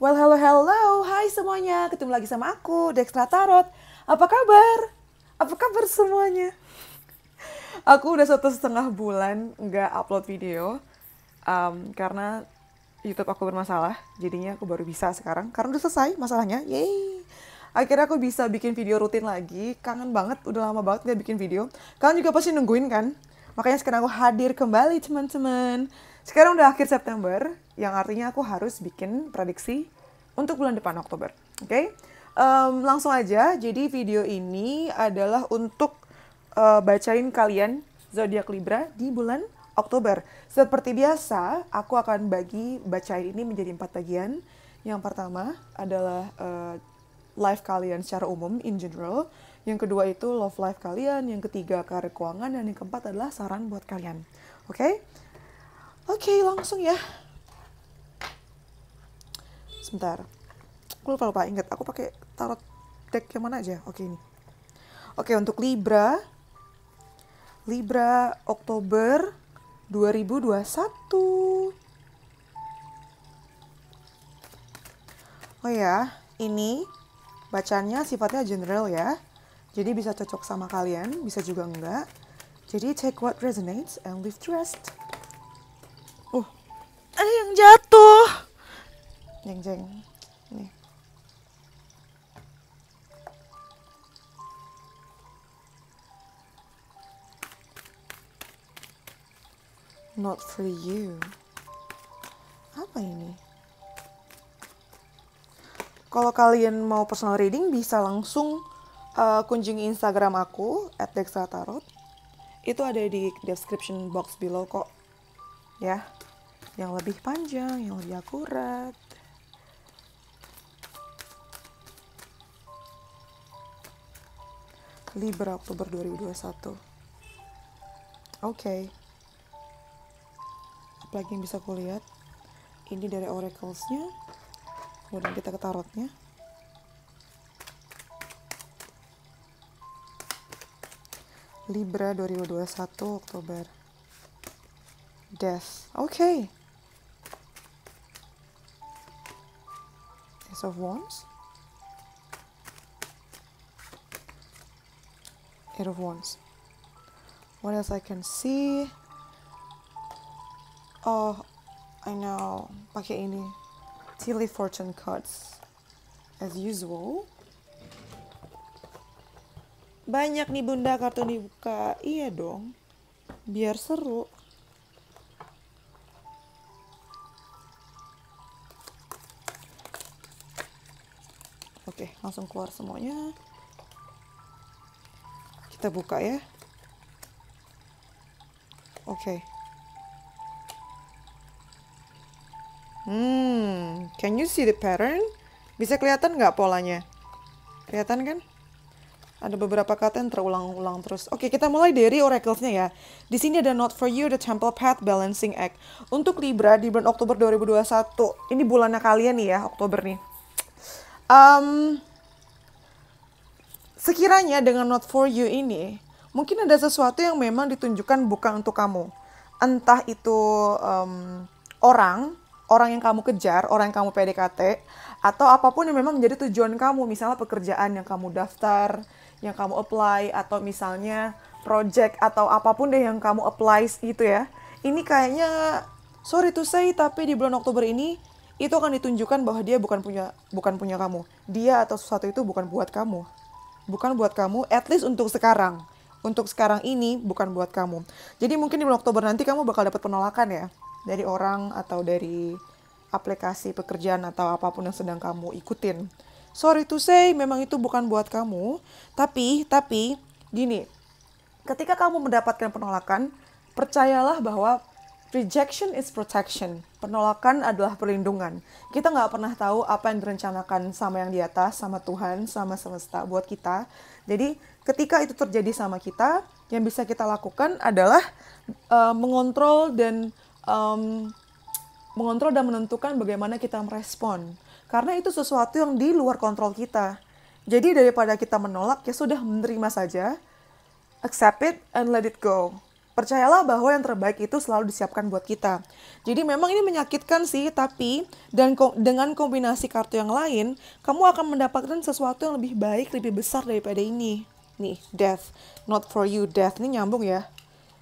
Well, hello, hello. Hai semuanya. Ketemu lagi sama aku, Dextra Tarot. Apa kabar? Apa kabar semuanya? Aku udah satu setengah bulan nggak upload video. Um, karena YouTube aku bermasalah. Jadinya aku baru bisa sekarang. Karena udah selesai masalahnya. Yeay. Akhirnya aku bisa bikin video rutin lagi. Kangen banget. Udah lama banget nggak bikin video. Kalian juga pasti nungguin kan? Makanya sekarang aku hadir kembali, teman-teman. Sekarang udah akhir September, yang artinya aku harus bikin prediksi untuk bulan depan Oktober. Oke, okay? um, langsung aja. Jadi video ini adalah untuk uh, bacain kalian zodiak Libra di bulan Oktober. Seperti biasa, aku akan bagi bacain ini menjadi empat bagian. Yang pertama adalah uh, life kalian secara umum in general. Yang kedua itu love life kalian, yang ketiga karir keuangan, dan yang keempat adalah saran buat kalian. Oke, Oke, okay, langsung ya. Sebentar. Aku lupa lupa ingat aku pakai tarot deck yang mana aja. Oke okay, ini. Oke, okay, untuk Libra. Libra Oktober 2021. Oh ya, ini bacanya sifatnya general ya. Jadi bisa cocok sama kalian, bisa juga enggak. Jadi take what resonates and leave the rest ada yang jatuh jeng jeng nih not for you apa ini kalau kalian mau personal reading bisa langsung uh, kunjungi Instagram aku @dexatarot. Itu ada di description box below kok. Ya. Yeah yang lebih panjang, yang lebih akurat. Libra Oktober 2021. Oke. Okay. lagi yang bisa kulihat Ini dari oracles-nya. Kemudian kita ke tarotnya. Libra 2021 Oktober. Death. Oke. Okay. Ace of Wands, Eight of Wands. What else I can see? Oh, I know. Pakai ini. Tilly Fortune cards. As usual. Banyak nih bunda kartu dibuka. Iya dong. Biar seru. oke langsung keluar semuanya kita buka ya oke hmm can you see the pattern bisa kelihatan nggak polanya kelihatan kan ada beberapa kata yang terulang-ulang terus. Oke, kita mulai dari oracles-nya ya. Di sini ada Not For You, The Temple Path, Balancing Act. Untuk Libra di bulan Oktober 2021, ini bulannya kalian nih ya, Oktober nih um, sekiranya dengan not for you ini mungkin ada sesuatu yang memang ditunjukkan bukan untuk kamu entah itu um, orang orang yang kamu kejar, orang yang kamu PDKT, atau apapun yang memang menjadi tujuan kamu, misalnya pekerjaan yang kamu daftar, yang kamu apply, atau misalnya project atau apapun deh yang kamu apply gitu ya. Ini kayaknya sorry to say tapi di bulan Oktober ini itu akan ditunjukkan bahwa dia bukan punya bukan punya kamu. Dia atau sesuatu itu bukan buat kamu. Bukan buat kamu, at least untuk sekarang. Untuk sekarang ini bukan buat kamu. Jadi mungkin di bulan Oktober nanti kamu bakal dapat penolakan ya dari orang atau dari aplikasi pekerjaan atau apapun yang sedang kamu ikutin. Sorry to say, memang itu bukan buat kamu, tapi tapi gini. Ketika kamu mendapatkan penolakan, percayalah bahwa Rejection is protection. Penolakan adalah perlindungan. Kita nggak pernah tahu apa yang direncanakan sama yang di atas, sama Tuhan, sama semesta buat kita. Jadi ketika itu terjadi sama kita, yang bisa kita lakukan adalah uh, mengontrol dan um, mengontrol dan menentukan bagaimana kita merespon. Karena itu sesuatu yang di luar kontrol kita. Jadi daripada kita menolak, ya sudah menerima saja, accept it and let it go Percayalah bahwa yang terbaik itu selalu disiapkan buat kita. Jadi memang ini menyakitkan sih, tapi dan ko dengan kombinasi kartu yang lain, kamu akan mendapatkan sesuatu yang lebih baik, lebih besar daripada ini. Nih, death. Not for you, death. Ini nyambung ya.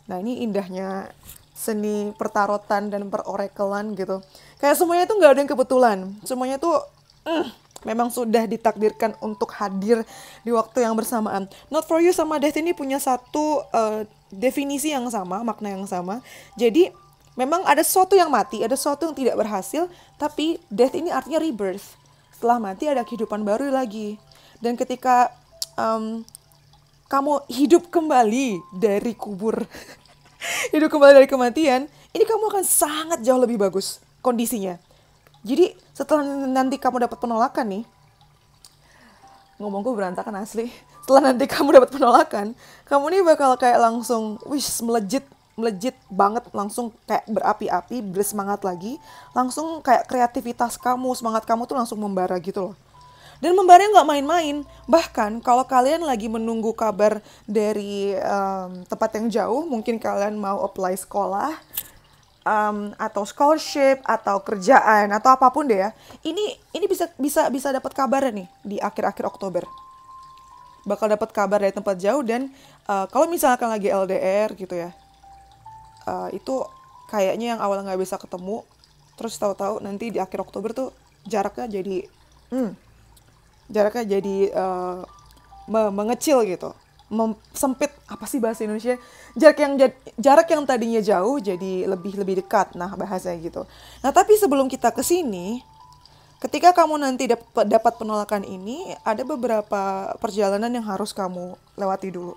Nah, ini indahnya seni pertarotan dan perorekelan gitu. Kayak semuanya itu nggak ada yang kebetulan. Semuanya tuh... uh, memang sudah ditakdirkan untuk hadir di waktu yang bersamaan. Not for you sama death ini punya satu uh, definisi yang sama, makna yang sama. Jadi memang ada sesuatu yang mati, ada sesuatu yang tidak berhasil, tapi death ini artinya rebirth. Setelah mati ada kehidupan baru lagi. Dan ketika um, kamu hidup kembali dari kubur, hidup kembali dari kematian, ini kamu akan sangat jauh lebih bagus kondisinya jadi setelah nanti kamu dapat penolakan nih, ngomongku berantakan asli. Setelah nanti kamu dapat penolakan, kamu nih bakal kayak langsung, wish melejit, melejit banget, langsung kayak berapi-api, bersemangat lagi, langsung kayak kreativitas kamu, semangat kamu tuh langsung membara gitu loh. Dan membara nggak main-main. Bahkan kalau kalian lagi menunggu kabar dari um, tempat yang jauh, mungkin kalian mau apply sekolah, um, atau scholarship atau kerjaan atau apapun deh ya. Ini ini bisa bisa bisa dapat kabar nih di akhir-akhir Oktober. Bakal dapat kabar dari tempat jauh dan uh, kalau misalkan lagi LDR gitu ya. Uh, itu kayaknya yang awalnya nggak bisa ketemu terus tahu-tahu nanti di akhir Oktober tuh jaraknya jadi hmm, jaraknya jadi uh, mengecil gitu sempit apa sih bahasa Indonesia jarak yang jarak yang tadinya jauh jadi lebih lebih dekat nah bahasanya gitu nah tapi sebelum kita ke sini ketika kamu nanti dapat dapat penolakan ini ada beberapa perjalanan yang harus kamu lewati dulu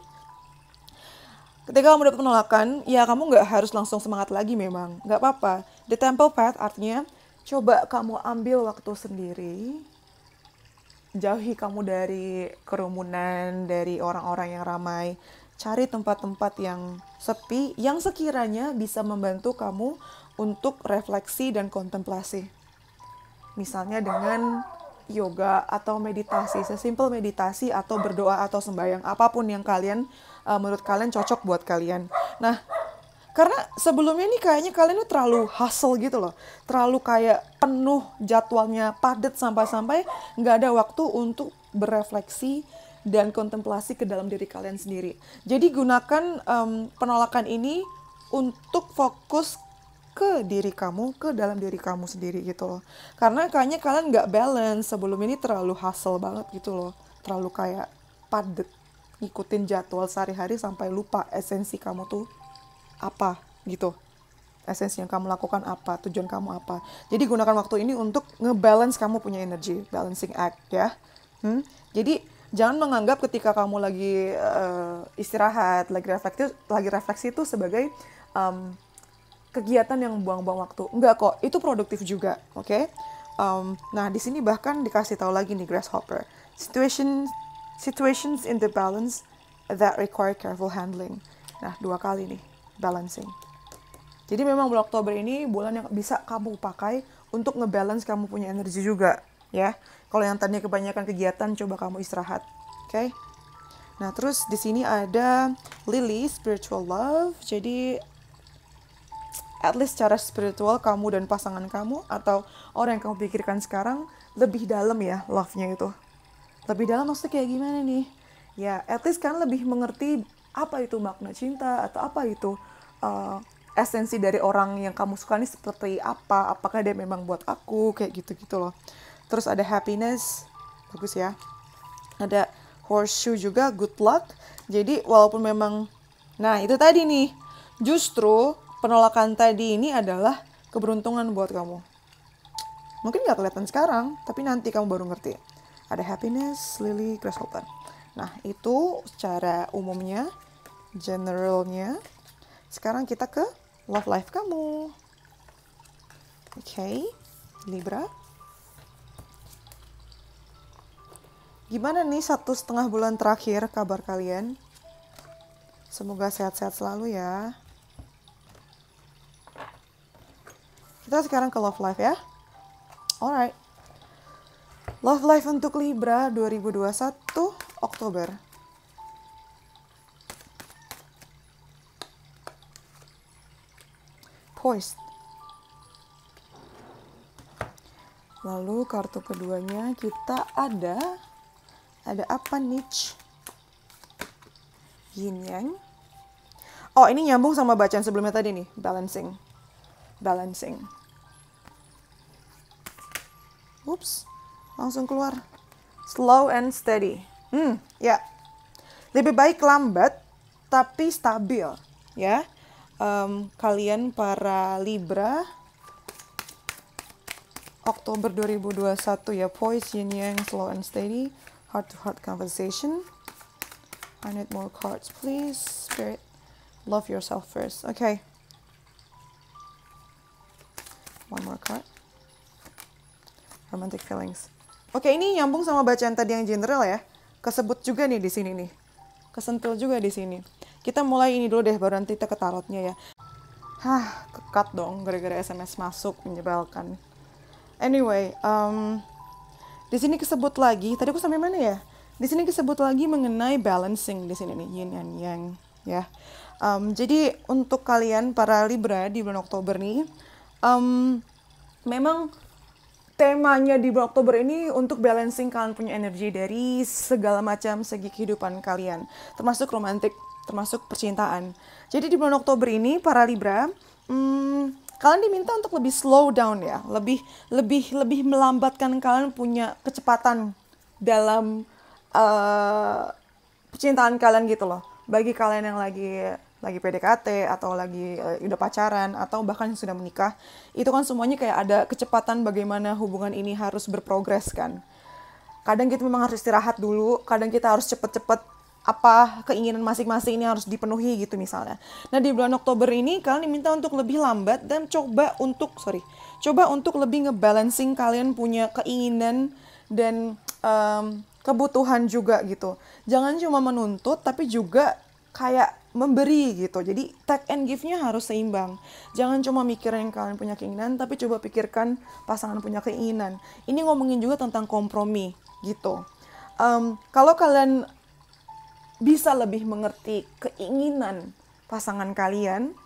ketika kamu dapat penolakan ya kamu nggak harus langsung semangat lagi memang nggak apa-apa the temple path artinya coba kamu ambil waktu sendiri jauhi kamu dari kerumunan, dari orang-orang yang ramai. Cari tempat-tempat yang sepi yang sekiranya bisa membantu kamu untuk refleksi dan kontemplasi. Misalnya dengan yoga atau meditasi, sesimpel meditasi atau berdoa atau sembahyang apapun yang kalian eh, menurut kalian cocok buat kalian. Nah, karena sebelumnya nih kayaknya kalian tuh terlalu hustle gitu loh. Terlalu kayak penuh jadwalnya padat sampai-sampai nggak ada waktu untuk berefleksi dan kontemplasi ke dalam diri kalian sendiri. Jadi gunakan um, penolakan ini untuk fokus ke diri kamu, ke dalam diri kamu sendiri gitu loh. Karena kayaknya kalian nggak balance sebelum ini terlalu hustle banget gitu loh. Terlalu kayak padet ngikutin jadwal sehari-hari sampai lupa esensi kamu tuh apa gitu esensi yang kamu lakukan apa, tujuan kamu apa. Jadi gunakan waktu ini untuk ngebalance kamu punya energi, balancing act ya. Hmm? Jadi jangan menganggap ketika kamu lagi uh, istirahat, lagi refleksi lagi refleksi itu sebagai um, kegiatan yang buang-buang waktu. Enggak kok, itu produktif juga, oke? Okay? Um, nah di sini bahkan dikasih tahu lagi nih grasshopper, situation situations in the balance that require careful handling. Nah dua kali nih balancing. Jadi memang bulan Oktober ini bulan yang bisa kamu pakai untuk ngebalance kamu punya energi juga, ya. Kalau yang tadinya kebanyakan kegiatan, coba kamu istirahat, oke? Okay? Nah terus di sini ada Lily spiritual love. Jadi at least cara spiritual kamu dan pasangan kamu atau orang yang kamu pikirkan sekarang lebih dalam ya love-nya itu. Lebih dalam maksudnya kayak gimana nih? Ya, at least kan lebih mengerti apa itu makna cinta atau apa itu uh, esensi dari orang yang kamu suka ini seperti apa apakah dia memang buat aku kayak gitu gitu loh terus ada happiness bagus ya ada horseshoe juga good luck jadi walaupun memang nah itu tadi nih justru penolakan tadi ini adalah keberuntungan buat kamu mungkin nggak kelihatan sekarang tapi nanti kamu baru ngerti ada happiness lily grasshopper nah itu secara umumnya generalnya sekarang kita ke love life kamu. Oke, okay, Libra. Gimana nih satu setengah bulan terakhir kabar kalian? Semoga sehat-sehat selalu ya. Kita sekarang ke love life ya. Alright. Love life untuk Libra 2021 Oktober. Hoist. Lalu kartu keduanya kita ada ada apa niche? Yin Yang. Oh, ini nyambung sama bacaan sebelumnya tadi nih, balancing. Balancing. Oops langsung keluar. Slow and steady. Hmm, ya. Yeah. Lebih baik lambat tapi stabil, ya um, kalian para Libra Oktober 2021 ya Poise Yin Yang Slow and Steady Heart to Heart Conversation I need more cards please Spirit Love yourself first okay one more card Romantic Feelings Oke okay, ini nyambung sama bacaan tadi yang general ya kesebut juga nih di sini nih kesentul juga di sini kita mulai ini dulu deh, baru nanti kita ke tarotnya ya. Hah, kekat dong gara-gara SMS masuk, menyebalkan. Anyway, um, di sini disebut lagi, tadi aku sampai mana ya? Di sini disebut lagi mengenai balancing di sini nih, yin dan yang ya. Um, jadi untuk kalian para Libra di bulan Oktober nih, um, memang temanya di bulan Oktober ini untuk balancing kalian punya energi dari segala macam segi kehidupan kalian, termasuk romantik termasuk percintaan. Jadi di bulan Oktober ini para Libra, hmm, kalian diminta untuk lebih slow down ya, lebih lebih lebih melambatkan kalian punya kecepatan dalam uh, percintaan kalian gitu loh. Bagi kalian yang lagi lagi PDKT atau lagi uh, udah pacaran atau bahkan yang sudah menikah, itu kan semuanya kayak ada kecepatan bagaimana hubungan ini harus berprogres kan. Kadang kita memang harus istirahat dulu, kadang kita harus cepet-cepet apa keinginan masing-masing ini harus dipenuhi gitu misalnya. Nah di bulan Oktober ini kalian diminta untuk lebih lambat dan coba untuk sorry coba untuk lebih ngebalancing kalian punya keinginan dan um, kebutuhan juga gitu. Jangan cuma menuntut tapi juga kayak memberi gitu. Jadi take and give-nya harus seimbang. Jangan cuma mikirin kalian punya keinginan tapi coba pikirkan pasangan punya keinginan. Ini ngomongin juga tentang kompromi gitu. Um, kalau kalian bisa lebih mengerti keinginan pasangan kalian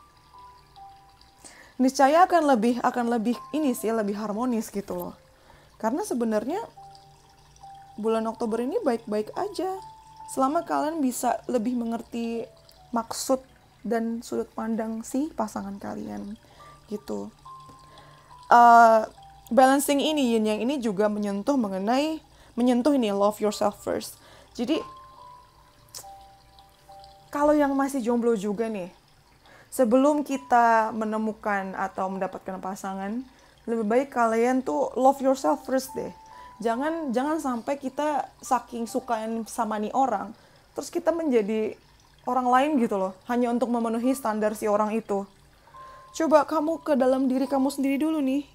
niscaya akan lebih akan lebih ini sih lebih harmonis gitu loh karena sebenarnya bulan Oktober ini baik-baik aja selama kalian bisa lebih mengerti maksud dan sudut pandang si pasangan kalian gitu uh, balancing ini yin yang ini juga menyentuh mengenai menyentuh ini love yourself first jadi kalau yang masih jomblo juga nih, sebelum kita menemukan atau mendapatkan pasangan, lebih baik kalian tuh love yourself first deh. Jangan jangan sampai kita saking yang sama nih orang, terus kita menjadi orang lain gitu loh, hanya untuk memenuhi standar si orang itu. Coba kamu ke dalam diri kamu sendiri dulu nih.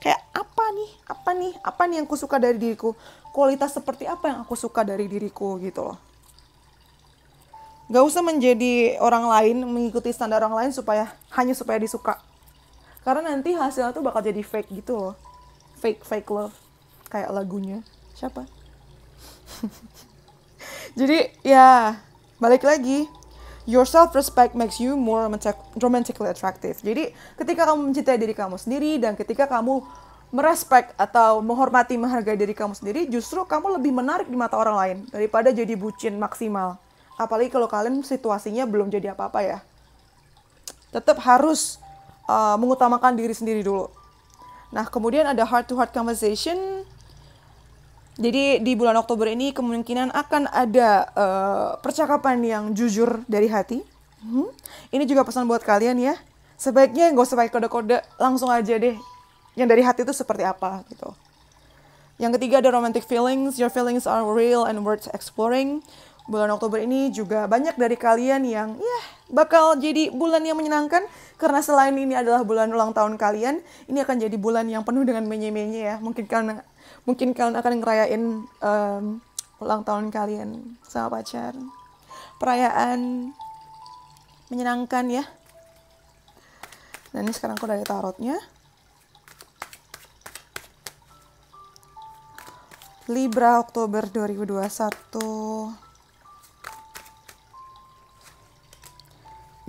Kayak apa nih? Apa nih? Apa nih yang aku suka dari diriku? Kualitas seperti apa yang aku suka dari diriku gitu loh Gak usah menjadi orang lain, mengikuti standar orang lain supaya hanya supaya disuka. Karena nanti hasilnya tuh bakal jadi fake gitu loh. Fake fake love kayak lagunya. Siapa? jadi ya balik lagi your self respect makes you more romantically attractive. Jadi, ketika kamu mencintai diri kamu sendiri dan ketika kamu merespek atau menghormati menghargai diri kamu sendiri, justru kamu lebih menarik di mata orang lain daripada jadi bucin maksimal apalagi kalau kalian situasinya belum jadi apa-apa ya tetap harus uh, mengutamakan diri sendiri dulu nah kemudian ada heart to heart conversation jadi di bulan Oktober ini kemungkinan akan ada uh, percakapan yang jujur dari hati. Hmm. Ini juga pesan buat kalian ya. Sebaiknya nggak usah pakai kode-kode, langsung aja deh. Yang dari hati itu seperti apa gitu. Yang ketiga ada romantic feelings. Your feelings are real and worth exploring bulan Oktober ini juga banyak dari kalian yang ya bakal jadi bulan yang menyenangkan karena selain ini adalah bulan ulang tahun kalian, ini akan jadi bulan yang penuh dengan menye-menye ya. Mungkin kalian mungkin kalian akan ngerayain um, ulang tahun kalian sama pacar. Perayaan menyenangkan ya. Nah, ini sekarang aku dari tarotnya. Libra Oktober 2021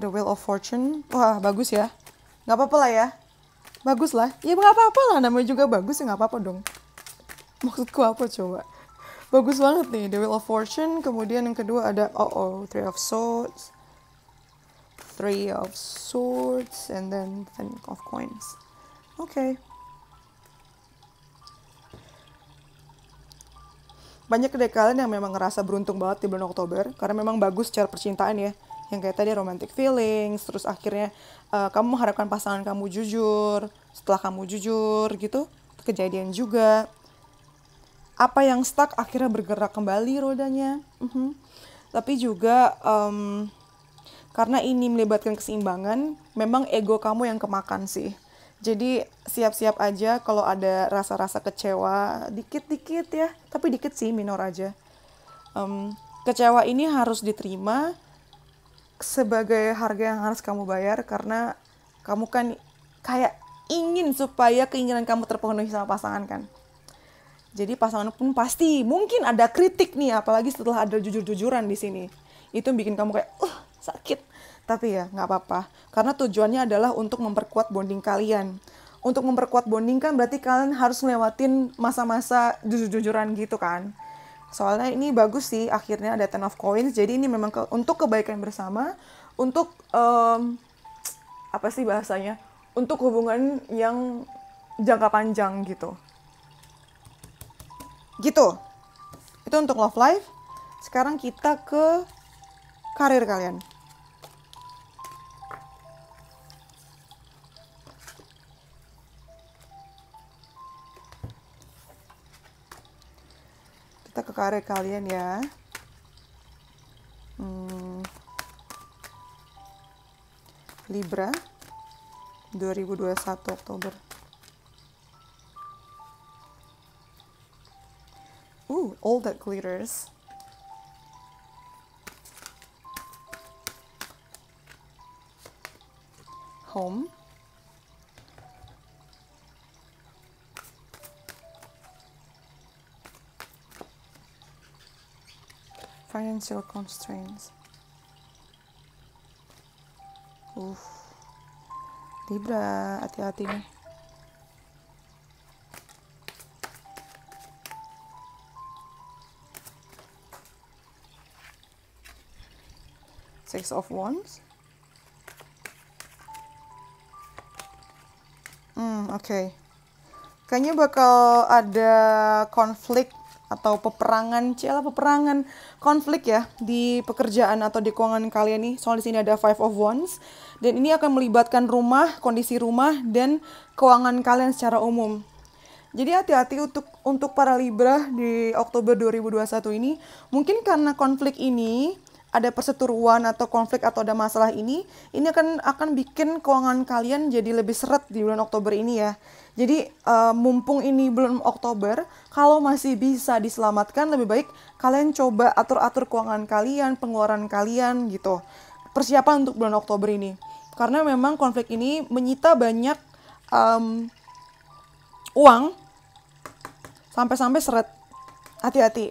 The Wheel of Fortune. Wah, bagus ya. Nggak apa-apa lah ya. Bagus lah. Ya nggak apa-apa lah, namanya juga bagus ya nggak apa-apa dong. Maksudku apa coba? Bagus banget nih, The Wheel of Fortune. Kemudian yang kedua ada, oh oh, Three of Swords. Three of Swords, and then Ten of Coins. Oke. Okay. Banyak dari kalian yang memang ngerasa beruntung banget di bulan Oktober, karena memang bagus secara percintaan ya yang kayak tadi romantic feelings terus akhirnya uh, kamu mengharapkan pasangan kamu jujur setelah kamu jujur gitu kejadian juga apa yang stuck akhirnya bergerak kembali rodanya uh mhm. -huh. tapi juga um, karena ini melibatkan keseimbangan memang ego kamu yang kemakan sih jadi siap-siap aja kalau ada rasa-rasa kecewa dikit-dikit ya tapi dikit sih minor aja um, kecewa ini harus diterima sebagai harga yang harus kamu bayar karena kamu kan kayak ingin supaya keinginan kamu terpenuhi sama pasangan kan. Jadi pasangan pun pasti mungkin ada kritik nih apalagi setelah ada jujur-jujuran di sini. Itu bikin kamu kayak uh sakit. Tapi ya nggak apa-apa karena tujuannya adalah untuk memperkuat bonding kalian. Untuk memperkuat bonding kan berarti kalian harus melewatin masa-masa jujur-jujuran gitu kan soalnya ini bagus sih akhirnya ada ten of coins jadi ini memang ke, untuk kebaikan bersama untuk um, apa sih bahasanya untuk hubungan yang jangka panjang gitu gitu itu untuk love life sekarang kita ke karir kalian kita ke karet kalian ya hmm, Libra 2021 Oktober Ooh, all that glitters. Home. financial constraints. Uh, Libra, hati-hati nih. Six of Wands. Hmm, oke. Okay. Kayaknya bakal ada konflik atau peperangan, cialah peperangan konflik ya di pekerjaan atau di keuangan kalian nih. Soal di sini ada Five of Wands dan ini akan melibatkan rumah, kondisi rumah dan keuangan kalian secara umum. Jadi hati-hati untuk untuk para Libra di Oktober 2021 ini. Mungkin karena konflik ini ada perseteruan atau konflik atau ada masalah ini, ini akan akan bikin keuangan kalian jadi lebih seret di bulan Oktober ini ya. Jadi uh, mumpung ini bulan Oktober, kalau masih bisa diselamatkan lebih baik kalian coba atur-atur keuangan kalian, pengeluaran kalian gitu. Persiapan untuk bulan Oktober ini. Karena memang konflik ini menyita banyak um, uang sampai-sampai seret. Hati-hati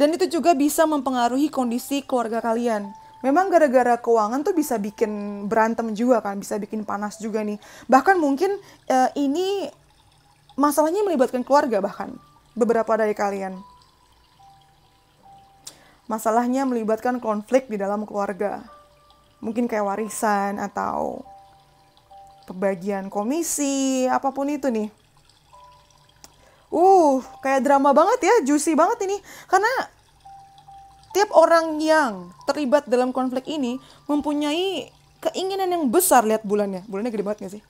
dan itu juga bisa mempengaruhi kondisi keluarga kalian. Memang gara-gara keuangan tuh bisa bikin berantem juga kan, bisa bikin panas juga nih. Bahkan mungkin e, ini masalahnya melibatkan keluarga bahkan beberapa dari kalian. Masalahnya melibatkan konflik di dalam keluarga. Mungkin kayak warisan atau pembagian komisi, apapun itu nih uh kayak drama banget ya juicy banget ini karena tiap orang yang terlibat dalam konflik ini mempunyai keinginan yang besar lihat bulannya bulannya gede banget gak sih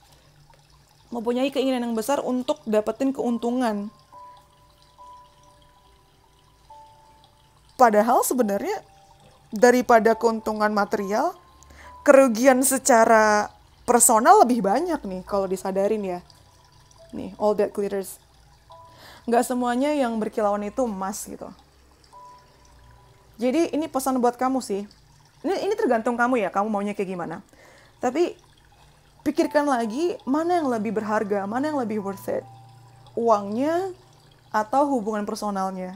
mempunyai keinginan yang besar untuk dapetin keuntungan padahal sebenarnya daripada keuntungan material kerugian secara personal lebih banyak nih kalau disadarin ya nih all that glitters nggak semuanya yang berkilauan itu emas gitu. Jadi ini pesan buat kamu sih. Ini, ini tergantung kamu ya, kamu maunya kayak gimana. Tapi pikirkan lagi mana yang lebih berharga, mana yang lebih worth it. Uangnya atau hubungan personalnya.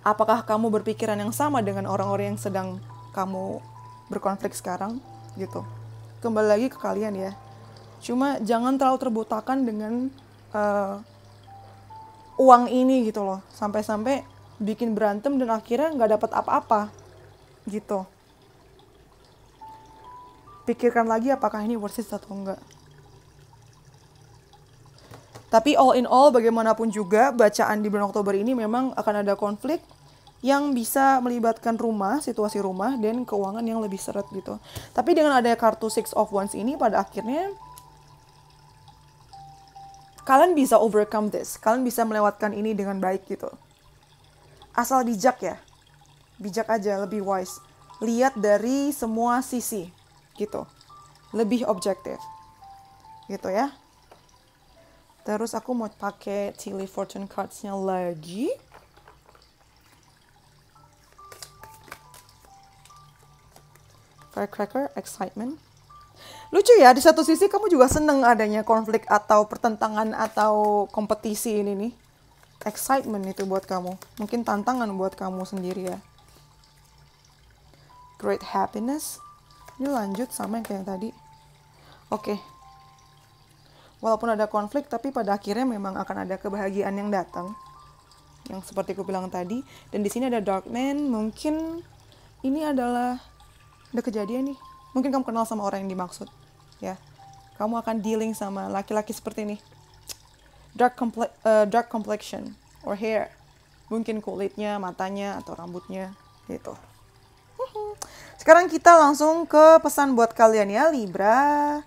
Apakah kamu berpikiran yang sama dengan orang-orang yang sedang kamu berkonflik sekarang gitu. Kembali lagi ke kalian ya. Cuma jangan terlalu terbutakan dengan uh, uang ini gitu loh sampai-sampai bikin berantem dan akhirnya nggak dapat apa-apa gitu pikirkan lagi apakah ini worth it atau enggak tapi all in all bagaimanapun juga bacaan di bulan Oktober ini memang akan ada konflik yang bisa melibatkan rumah, situasi rumah, dan keuangan yang lebih seret gitu. Tapi dengan adanya kartu Six of Wands ini pada akhirnya kalian bisa overcome this. Kalian bisa melewatkan ini dengan baik gitu. Asal bijak ya. Bijak aja, lebih wise. Lihat dari semua sisi gitu. Lebih objektif. Gitu ya. Terus aku mau pakai Tilly Fortune Cards-nya lagi. Firecracker, Excitement lucu ya di satu sisi kamu juga seneng adanya konflik atau pertentangan atau kompetisi ini nih excitement itu buat kamu mungkin tantangan buat kamu sendiri ya great happiness ini lanjut sama yang kayak tadi oke okay. walaupun ada konflik tapi pada akhirnya memang akan ada kebahagiaan yang datang yang seperti aku bilang tadi dan di sini ada dark man mungkin ini adalah ada kejadian nih mungkin kamu kenal sama orang yang dimaksud ya kamu akan dealing sama laki-laki seperti ini dark comple uh, eh, dark complexion or hair mungkin kulitnya matanya atau rambutnya gitu uhuh. sekarang kita langsung ke pesan buat kalian ya Libra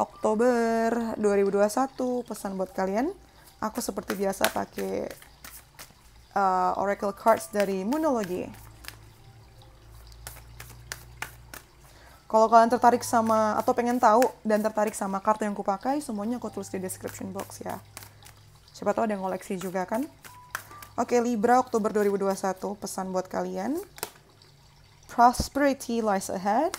Oktober 2021 pesan buat kalian aku seperti biasa pakai uh, oracle cards dari Moonology Kalau kalian tertarik sama atau pengen tahu dan tertarik sama kartu yang kupakai, semuanya aku tulis di description box ya. Siapa tahu ada yang koleksi juga kan? Oke, Libra Oktober 2021 pesan buat kalian. Prosperity lies ahead.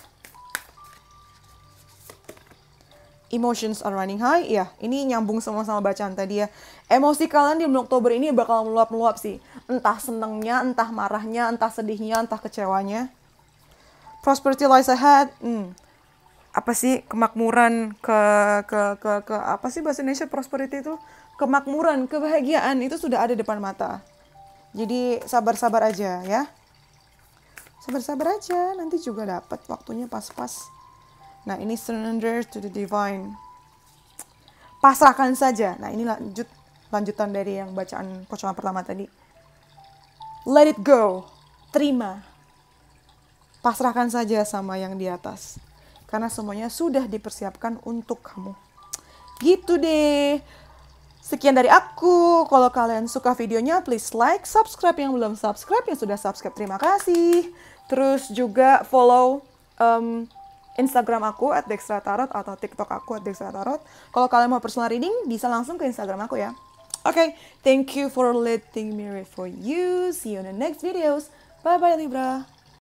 Emotions are running high. Ya, ini nyambung semua sama bacaan tadi ya. Emosi kalian di bulan Oktober ini bakal meluap-meluap sih. Entah senengnya, entah marahnya, entah sedihnya, entah kecewanya prosperity lies ahead. Hmm. Apa sih kemakmuran ke ke ke ke apa sih bahasa Indonesia prosperity itu? Kemakmuran, kebahagiaan itu sudah ada depan mata. Jadi sabar-sabar aja ya. Sabar-sabar aja, nanti juga dapat waktunya pas-pas. Nah, ini surrender to the divine. Pasrahkan saja. Nah, ini lanjut lanjutan dari yang bacaan pocongan pertama tadi. Let it go. Terima Pasrahkan saja sama yang di atas. Karena semuanya sudah dipersiapkan untuk kamu. Gitu deh. Sekian dari aku. Kalau kalian suka videonya, please like, subscribe yang belum subscribe, yang sudah subscribe terima kasih. Terus juga follow um, Instagram aku at Dextra Tarot atau TikTok aku at Dextra Tarot. Kalau kalian mau personal reading, bisa langsung ke Instagram aku ya. Oke, okay, thank you for letting me read for you. See you in the next videos. Bye-bye Libra.